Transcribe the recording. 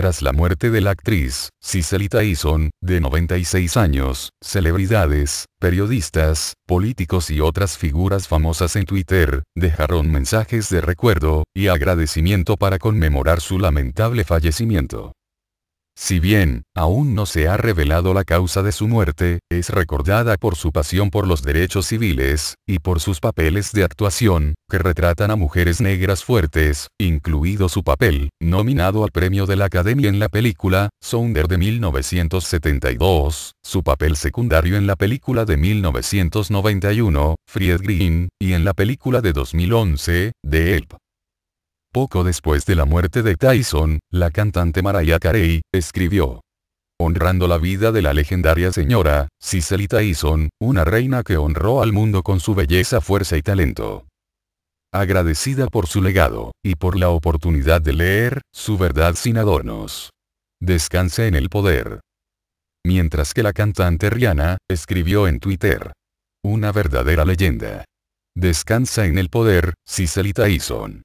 Tras la muerte de la actriz, Cicely Tyson, de 96 años, celebridades, periodistas, políticos y otras figuras famosas en Twitter, dejaron mensajes de recuerdo y agradecimiento para conmemorar su lamentable fallecimiento. Si bien, aún no se ha revelado la causa de su muerte, es recordada por su pasión por los derechos civiles, y por sus papeles de actuación, que retratan a mujeres negras fuertes, incluido su papel, nominado al premio de la Academia en la película, Sounder de 1972, su papel secundario en la película de 1991, Fried Green, y en la película de 2011, The Help. Poco después de la muerte de Tyson, la cantante Mariah Carey, escribió. Honrando la vida de la legendaria señora, Cicely Tyson, una reina que honró al mundo con su belleza, fuerza y talento. Agradecida por su legado, y por la oportunidad de leer, su verdad sin adornos. Descanse en el poder. Mientras que la cantante Rihanna, escribió en Twitter. Una verdadera leyenda. Descansa en el poder, Cicely Tyson.